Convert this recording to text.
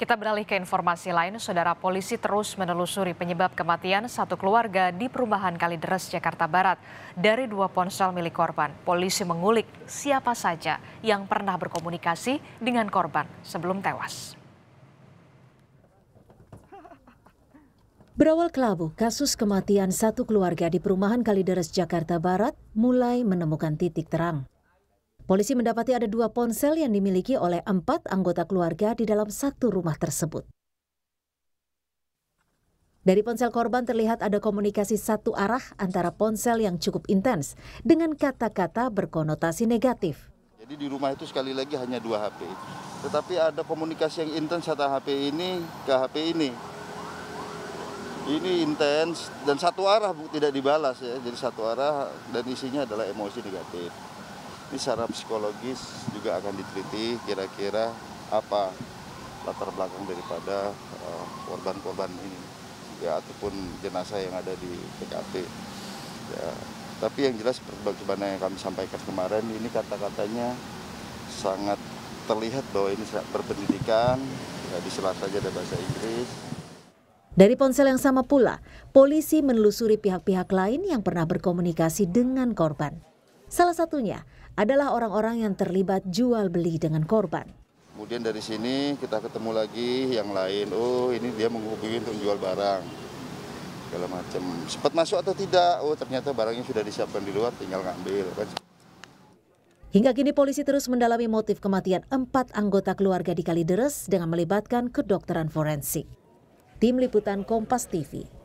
Kita beralih ke informasi lain, saudara polisi terus menelusuri penyebab kematian satu keluarga di perumahan Kalideres, Jakarta Barat. Dari dua ponsel milik korban, polisi mengulik siapa saja yang pernah berkomunikasi dengan korban sebelum tewas. Berawal kelabu, kasus kematian satu keluarga di perumahan Kalideres, Jakarta Barat mulai menemukan titik terang. Polisi mendapati ada dua ponsel yang dimiliki oleh empat anggota keluarga di dalam satu rumah tersebut. Dari ponsel korban terlihat ada komunikasi satu arah antara ponsel yang cukup intens dengan kata-kata berkonotasi negatif. Jadi di rumah itu sekali lagi hanya dua HP. Tetapi ada komunikasi yang intens antara HP ini ke HP ini. Ini intens dan satu arah tidak dibalas ya. Jadi satu arah dan isinya adalah emosi negatif. Tapi secara psikologis juga akan diteliti kira-kira apa latar belakang daripada eh, korban-korban uh, ini ya ataupun jenazah yang ada di TKP. Ya, tapi yang jelas bagaimana yang kami sampaikan kemarin ini kata-katanya sangat terlihat bahwa ini sangat berpendidikan, ya, diselat saja ada bahasa Inggris. Dari ponsel yang sama pula, polisi menelusuri pihak-pihak lain yang pernah berkomunikasi dengan korban. Salah satunya adalah orang-orang yang terlibat jual beli dengan korban. Kemudian dari sini kita ketemu lagi yang lain, oh ini dia menghubungi untuk jual barang, segala macam. Sempat masuk atau tidak? Oh ternyata barangnya sudah disiapkan di luar, tinggal ngambil. Kan? Hingga kini polisi terus mendalami motif kematian empat anggota keluarga di Kalideres dengan melibatkan kedokteran forensik. Tim Liputan Kompas TV